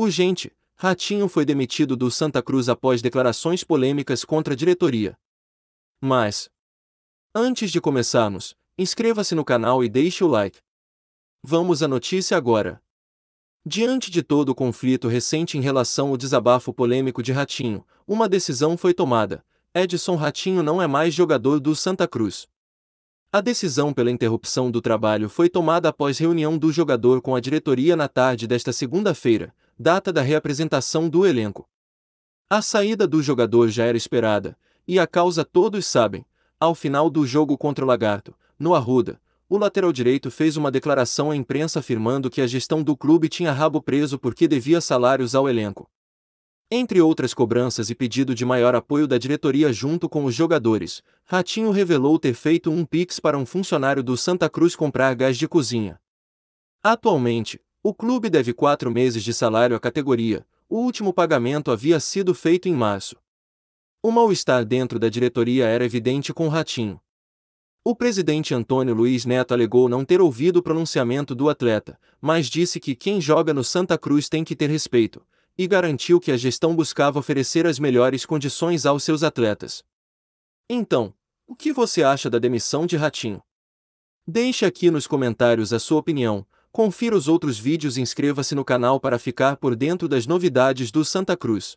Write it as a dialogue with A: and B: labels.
A: Urgente, Ratinho foi demitido do Santa Cruz após declarações polêmicas contra a diretoria. Mas, antes de começarmos, inscreva-se no canal e deixe o like. Vamos à notícia agora. Diante de todo o conflito recente em relação ao desabafo polêmico de Ratinho, uma decisão foi tomada. Edson Ratinho não é mais jogador do Santa Cruz. A decisão pela interrupção do trabalho foi tomada após reunião do jogador com a diretoria na tarde desta segunda-feira, data da reapresentação do elenco. A saída do jogador já era esperada, e a causa todos sabem. Ao final do jogo contra o Lagarto, no Arruda, o lateral direito fez uma declaração à imprensa afirmando que a gestão do clube tinha rabo preso porque devia salários ao elenco. Entre outras cobranças e pedido de maior apoio da diretoria junto com os jogadores, Ratinho revelou ter feito um pix para um funcionário do Santa Cruz comprar gás de cozinha. Atualmente, o clube deve quatro meses de salário à categoria, o último pagamento havia sido feito em março. O mal-estar dentro da diretoria era evidente com o Ratinho. O presidente Antônio Luiz Neto alegou não ter ouvido o pronunciamento do atleta, mas disse que quem joga no Santa Cruz tem que ter respeito, e garantiu que a gestão buscava oferecer as melhores condições aos seus atletas. Então, o que você acha da demissão de Ratinho? Deixe aqui nos comentários a sua opinião. Confira os outros vídeos e inscreva-se no canal para ficar por dentro das novidades do Santa Cruz.